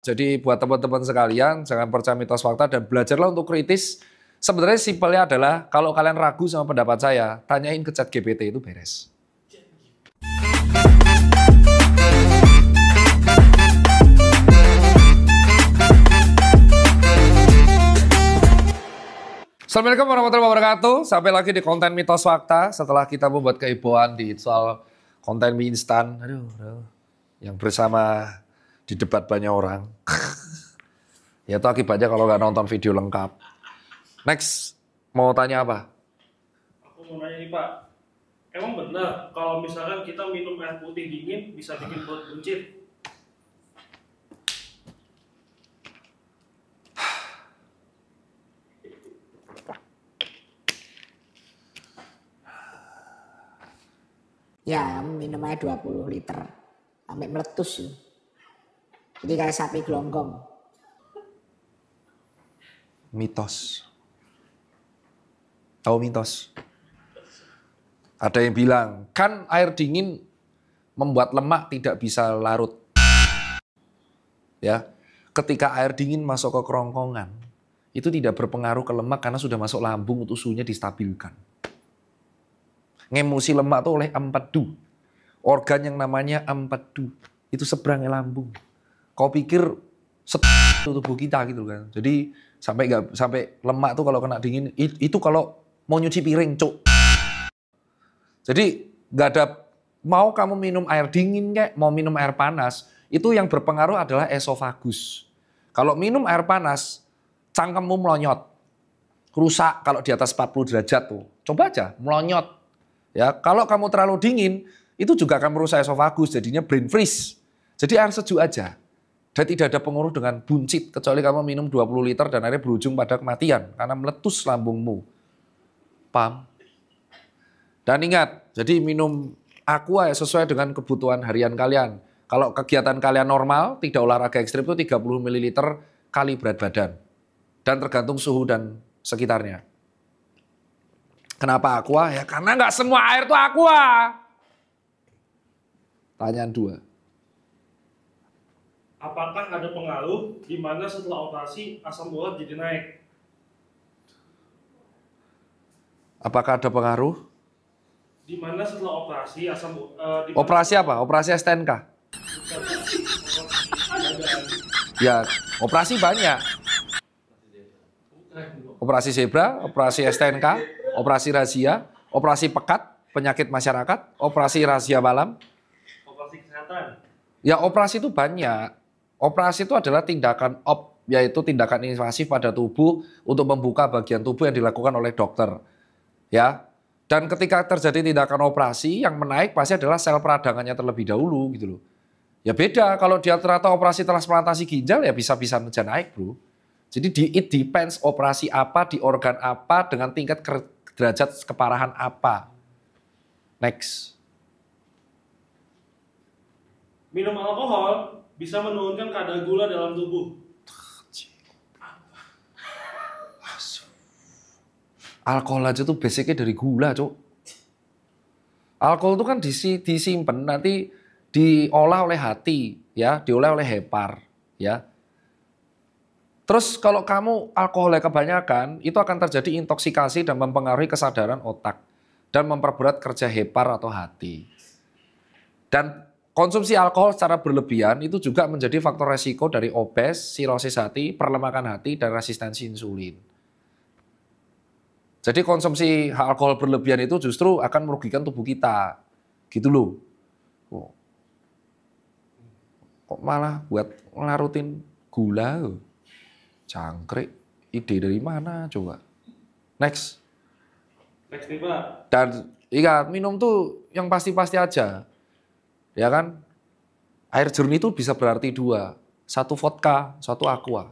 Jadi buat teman-teman sekalian, jangan percaya mitos fakta dan belajarlah untuk kritis. Sebenarnya simpelnya adalah kalau kalian ragu sama pendapat saya, tanyain ke chat GPT itu beres. Assalamualaikum warahmatullahi wabarakatuh. Sampai lagi di konten mitos fakta setelah kita membuat keibuan di soal konten mie instan. Aduh, aduh. Yang bersama di debat banyak orang. ya itu akibatnya kalau nggak nonton video lengkap. Next, mau tanya apa? Aku mau nanya nih Pak, emang benar kalau misalkan kita minum air putih dingin bisa bikin perut buncit? Ya, minum aja 20 liter. Sampai meletus. sih jadi kayak sapi gelonggong. Mitos. Tahu mitos? Ada yang bilang, kan air dingin membuat lemak tidak bisa larut. Ya, ketika air dingin masuk ke kerongkongan, itu tidak berpengaruh ke lemak karena sudah masuk lambung, suhunya distabilkan. Ngemusi lemak itu oleh ampedu. Organ yang namanya ampedu. Itu seberangnya lambung kau pikir set tubuh kita gitu kan. Jadi sampai nggak sampai lemak tuh kalau kena dingin itu kalau mau nyuci piring cuk. Jadi nggak ada mau kamu minum air dingin kayak mau minum air panas itu yang berpengaruh adalah esofagus. Kalau minum air panas cangkemmu melonyot, rusak kalau di atas 40 derajat tuh. Coba aja melonyot. Ya, kalau kamu terlalu dingin itu juga akan merusak esofagus jadinya brain freeze. Jadi air sejuk aja. Dan tidak ada pengaruh dengan buncit, kecuali kamu minum 20 liter dan akhirnya berujung pada kematian, karena meletus lambungmu. pam. Dan ingat, jadi minum aqua ya sesuai dengan kebutuhan harian kalian. Kalau kegiatan kalian normal, tidak olahraga ekstrim itu 30 ml kali berat badan. Dan tergantung suhu dan sekitarnya. Kenapa aqua? Ya karena nggak semua air itu aqua. Tanyaan dua apakah ada pengaruh di mana setelah operasi asam urat jadi naik? Apakah ada pengaruh? Di mana setelah operasi asam uh, Operasi apa? Operasi STNK. ya, operasi banyak. Operasi zebra, operasi STNK, operasi rahasia, operasi pekat, penyakit masyarakat, operasi rahasia malam. Operasi kesehatan. Ya operasi itu banyak Operasi itu adalah tindakan op, yaitu tindakan invasif pada tubuh untuk membuka bagian tubuh yang dilakukan oleh dokter. Ya. Dan ketika terjadi tindakan operasi, yang menaik pasti adalah sel peradangannya terlebih dahulu gitu loh. Ya beda, kalau dia ternyata operasi transplantasi ginjal ya bisa-bisa saja naik bro. Jadi di, it depends operasi apa, di organ apa, dengan tingkat ke, derajat keparahan apa. Next. Minum alkohol bisa menurunkan kadar gula dalam tubuh. Alkohol aja tuh basicnya dari gula, cok. Alkohol tuh kan disi, disimpan nanti diolah oleh hati, ya, diolah oleh hepar, ya. Terus kalau kamu alkoholnya kebanyakan, itu akan terjadi intoksikasi dan mempengaruhi kesadaran otak dan memperberat kerja hepar atau hati. Dan Konsumsi alkohol secara berlebihan itu juga menjadi faktor resiko dari obes, sirosis hati, perlemakan hati, dan resistensi insulin. Jadi konsumsi alkohol berlebihan itu justru akan merugikan tubuh kita. Gitu loh. Oh. Kok malah buat ngelarutin gula? Jangkrik. Ide dari mana coba? Next. Next nih Pak. Dan ingat minum tuh yang pasti-pasti aja Ya kan? Air jernih itu bisa berarti dua. Satu vodka, satu aqua.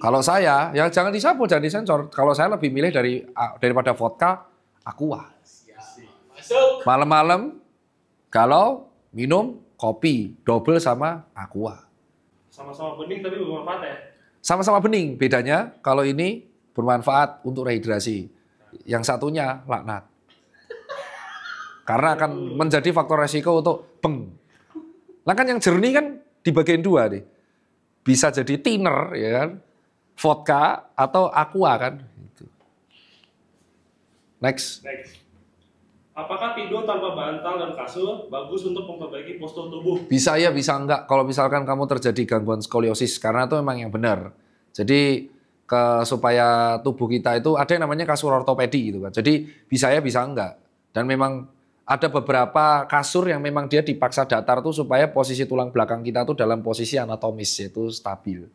Kalau saya, ya jangan disapu, jangan disensor. Kalau saya lebih milih dari daripada vodka, aqua. Malam-malam, kalau minum kopi, double sama aqua. Sama-sama bening tapi bermanfaat ya? Sama-sama bening, bedanya kalau ini bermanfaat untuk rehidrasi yang satunya laknat. Karena akan menjadi faktor resiko untuk beng. Nah kan yang jernih kan dibagiin dua nih. Bisa jadi thinner ya kan, vodka atau aqua kan. Gitu. Next. Next. Apakah tidur tanpa bantal dan kasur bagus untuk memperbaiki postur tubuh? Bisa ya, bisa enggak. Kalau misalkan kamu terjadi gangguan skoliosis, karena itu memang yang benar. Jadi ke supaya tubuh kita itu ada yang namanya kasur ortopedi gitu kan. Jadi bisa ya bisa enggak. Dan memang ada beberapa kasur yang memang dia dipaksa datar tuh supaya posisi tulang belakang kita tuh dalam posisi anatomis yaitu stabil.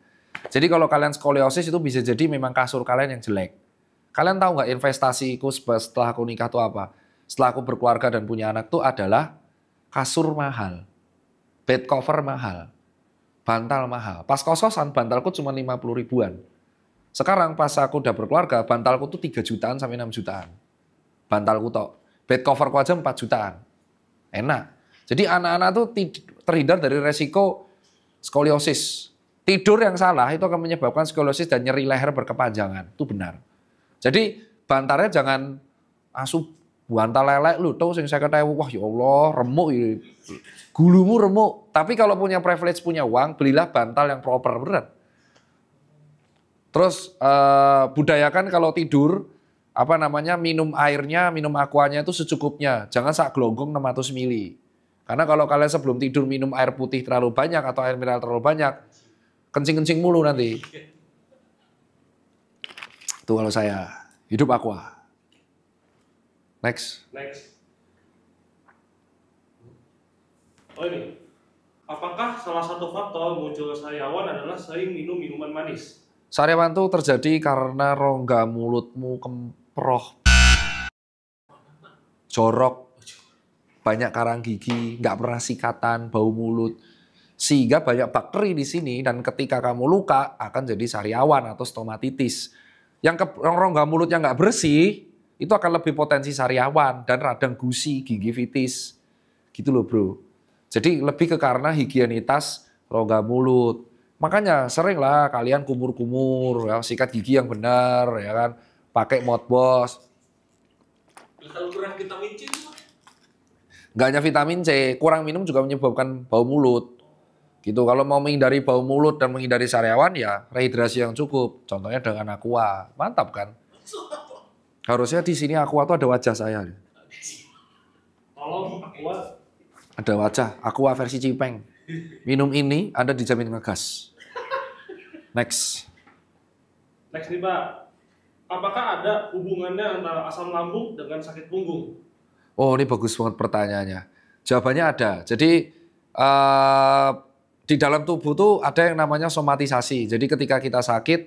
Jadi kalau kalian skoliosis itu bisa jadi memang kasur kalian yang jelek. Kalian tahu nggak investasiku setelah aku nikah tuh apa? Setelah aku berkeluarga dan punya anak tuh adalah kasur mahal. Bed cover mahal. Bantal mahal. Pas kos-kosan bantalku cuma 50 ribuan sekarang pas aku udah berkeluarga, bantalku tuh 3 jutaan sampai 6 jutaan. Bantalku tok. Bed coverku aja 4 jutaan. Enak. Jadi anak-anak tuh terhindar dari resiko skoliosis. Tidur yang salah itu akan menyebabkan skoliosis dan nyeri leher berkepanjangan. Itu benar. Jadi bantarnya jangan asup bantal lelek lu tuh sing saya ewu wah ya Allah remuk gulumu remuk tapi kalau punya privilege punya uang belilah bantal yang proper berat Terus uh, budayakan kalau tidur apa namanya minum airnya, minum aquanya itu secukupnya. Jangan sak gelonggong 600 mili. Karena kalau kalian sebelum tidur minum air putih terlalu banyak atau air mineral terlalu banyak, kencing-kencing mulu nanti. Itu kalau saya hidup aqua. Next. Next. Oh ini. Apakah salah satu faktor muncul sayawan adalah sering minum minuman manis? Sariawan itu terjadi karena rongga mulutmu kemproh, jorok, banyak karang gigi, nggak pernah sikatan, bau mulut. Sehingga banyak bakteri di sini dan ketika kamu luka akan jadi sariawan atau stomatitis. Yang ke, rongga mulut yang nggak bersih itu akan lebih potensi sariawan dan radang gusi, gingivitis. Gitu loh bro. Jadi lebih ke karena higienitas rongga mulut, Makanya seringlah kalian kumur-kumur, ya, sikat gigi yang benar, ya kan, pakai mouthwash. Kalau kurang vitamin C, nggak hanya vitamin C, kurang minum juga menyebabkan bau mulut. Gitu. Kalau mau menghindari bau mulut dan menghindari sariawan, ya rehidrasi yang cukup. Contohnya dengan aqua, mantap kan? Harusnya di sini aqua tuh ada wajah saya. Tolong Ada wajah aqua versi cipeng. Minum ini Anda dijamin ngegas. Next. Next nih, Pak. Apakah ada hubungannya antara asam lambung dengan sakit punggung? Oh, ini bagus banget pertanyaannya. Jawabannya ada. Jadi uh, di dalam tubuh tuh ada yang namanya somatisasi. Jadi ketika kita sakit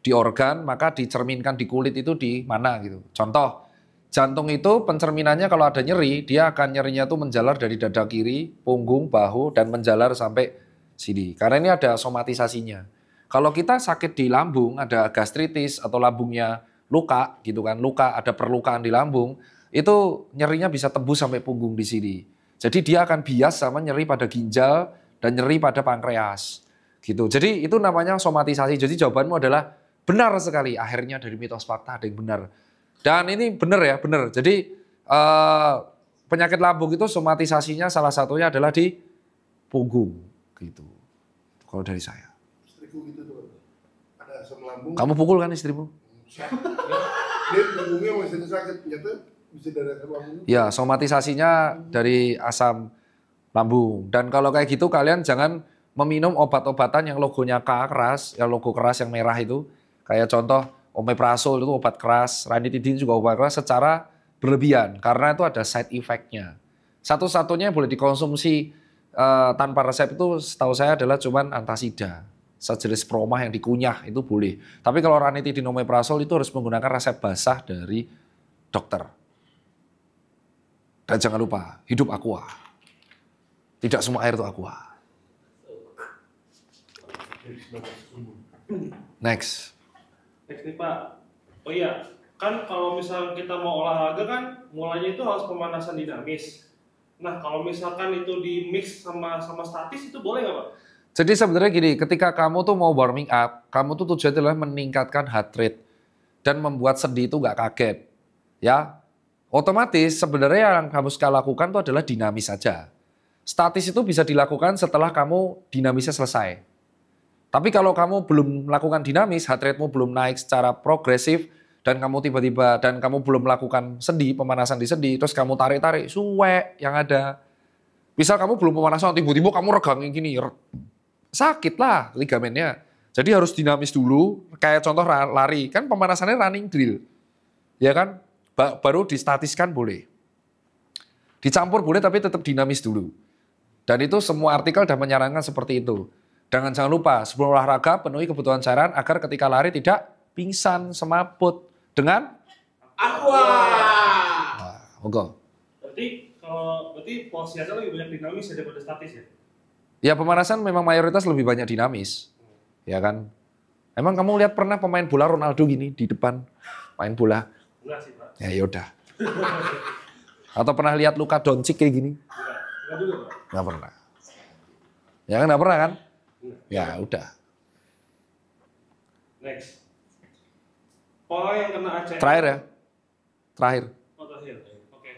di organ, maka dicerminkan di kulit itu di mana gitu. Contoh, jantung itu pencerminannya kalau ada nyeri, dia akan nyerinya tuh menjalar dari dada kiri, punggung, bahu, dan menjalar sampai sini. Karena ini ada somatisasinya. Kalau kita sakit di lambung, ada gastritis atau lambungnya luka gitu kan, luka ada perlukaan di lambung, itu nyerinya bisa tembus sampai punggung di sini. Jadi dia akan bias sama nyeri pada ginjal dan nyeri pada pankreas. Gitu. Jadi itu namanya somatisasi. Jadi jawabanmu adalah benar sekali. Akhirnya dari mitos fakta ada yang benar. Dan ini benar ya, benar. Jadi uh, penyakit lambung itu somatisasinya salah satunya adalah di punggung gitu. Kalau dari saya istriku gitu tuh. Ada Kamu pukul kan istrimu? Dia punggungnya masih sakit, ternyata bisa dari asam lambung. Ya, somatisasinya dari asam lambung. Dan kalau kayak gitu kalian jangan meminum obat-obatan yang logonya keras, yang logo keras yang merah itu. Kayak contoh omeprazol itu obat keras, ranitidin juga obat keras secara berlebihan karena itu ada side effect-nya. Satu-satunya yang boleh dikonsumsi uh, tanpa resep itu setahu saya adalah cuman antasida sejenis promah yang dikunyah itu boleh. Tapi kalau ranitidinomeprasol itu harus menggunakan resep basah dari dokter. Dan jangan lupa, hidup aqua. Tidak semua air itu aqua. Next. Next nih Pak. Oh iya, kan kalau misal kita mau olahraga kan mulanya itu harus pemanasan dinamis. Nah kalau misalkan itu di mix sama sama statis itu boleh nggak Pak? Jadi sebenarnya gini, ketika kamu tuh mau warming up, kamu tuh tujuannya adalah meningkatkan heart rate dan membuat sedih itu nggak kaget. Ya, otomatis sebenarnya yang kamu sekali lakukan itu adalah dinamis saja. Statis itu bisa dilakukan setelah kamu dinamisnya selesai. Tapi kalau kamu belum melakukan dinamis, heart rate-mu belum naik secara progresif, dan kamu tiba-tiba, dan kamu belum melakukan sendi, pemanasan di sendi, terus kamu tarik-tarik, suwe yang ada. Misal kamu belum pemanasan, tiba-tiba kamu regangin gini, sakit lah ligamennya. Jadi harus dinamis dulu, kayak contoh lari, kan pemanasannya running drill. Ya kan, baru distatiskan boleh. Dicampur boleh tapi tetap dinamis dulu. Dan itu semua artikel sudah menyarankan seperti itu. Jangan jangan lupa, sebelum olahraga penuhi kebutuhan cairan agar ketika lari tidak pingsan, semaput. Dengan? Aqua. Wah, oke. Berarti, kalau, berarti posisi lebih banyak dinamis ya daripada statis ya? Ya pemanasan memang mayoritas lebih banyak dinamis. Ya kan? Emang kamu lihat pernah pemain bola Ronaldo gini di depan main bola? Ya yaudah. Atau pernah lihat Luka Doncic kayak gini? Gak pernah. Ya kan gak pernah kan? Ya udah. Next. Orang yang kena ACL. Terakhir ya? Terakhir. Oh, terakhir. Oke. Okay.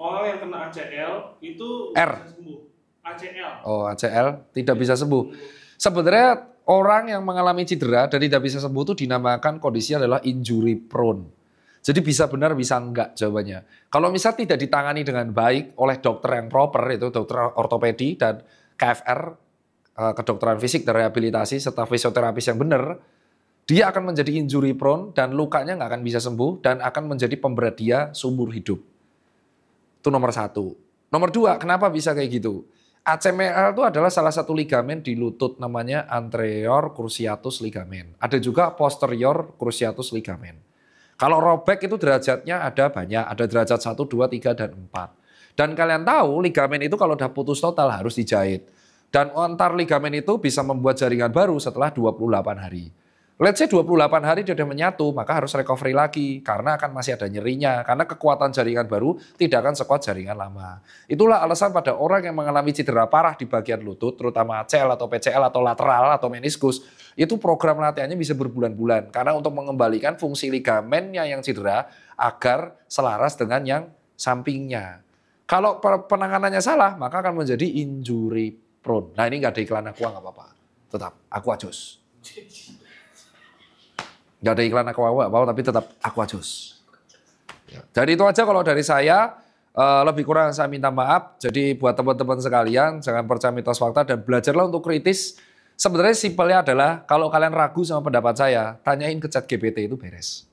Orang yang kena ACL itu R. sembuh. ACL. Oh, ACL tidak bisa sembuh. Sebenarnya orang yang mengalami cedera dan tidak bisa sembuh itu dinamakan kondisi adalah injury prone. Jadi bisa benar bisa enggak jawabannya. Kalau misal tidak ditangani dengan baik oleh dokter yang proper itu dokter ortopedi dan KFR eh, kedokteran fisik dan rehabilitasi serta fisioterapis yang benar, dia akan menjadi injury prone dan lukanya nggak akan bisa sembuh dan akan menjadi pemberat dia seumur hidup. Itu nomor satu. Nomor dua, kenapa bisa kayak gitu? ACML itu adalah salah satu ligamen di lutut namanya anterior cruciatus ligamen. Ada juga posterior cruciatus ligamen. Kalau robek itu derajatnya ada banyak, ada derajat 1, 2, 3, dan 4. Dan kalian tahu ligamen itu kalau udah putus total harus dijahit. Dan antar ligamen itu bisa membuat jaringan baru setelah 28 hari. Let's say 28 hari dia sudah menyatu, maka harus recovery lagi karena akan masih ada nyerinya karena kekuatan jaringan baru tidak akan sekuat jaringan lama. Itulah alasan pada orang yang mengalami cedera parah di bagian lutut, terutama ACL atau PCL atau lateral atau meniskus, itu program latihannya bisa berbulan-bulan karena untuk mengembalikan fungsi ligamennya yang cedera agar selaras dengan yang sampingnya. Kalau penanganannya salah, maka akan menjadi injury prone. Nah ini nggak ada iklan aku nggak apa-apa. Tetap, aku ajus. Nggak ada iklan aku awak, apa tapi tetap aku jus. Jadi itu aja kalau dari saya. Eh, lebih kurang saya minta maaf. Jadi buat teman-teman sekalian, jangan percaya mitos fakta dan belajarlah untuk kritis. Sebenarnya simpelnya adalah kalau kalian ragu sama pendapat saya, tanyain ke chat GPT itu beres.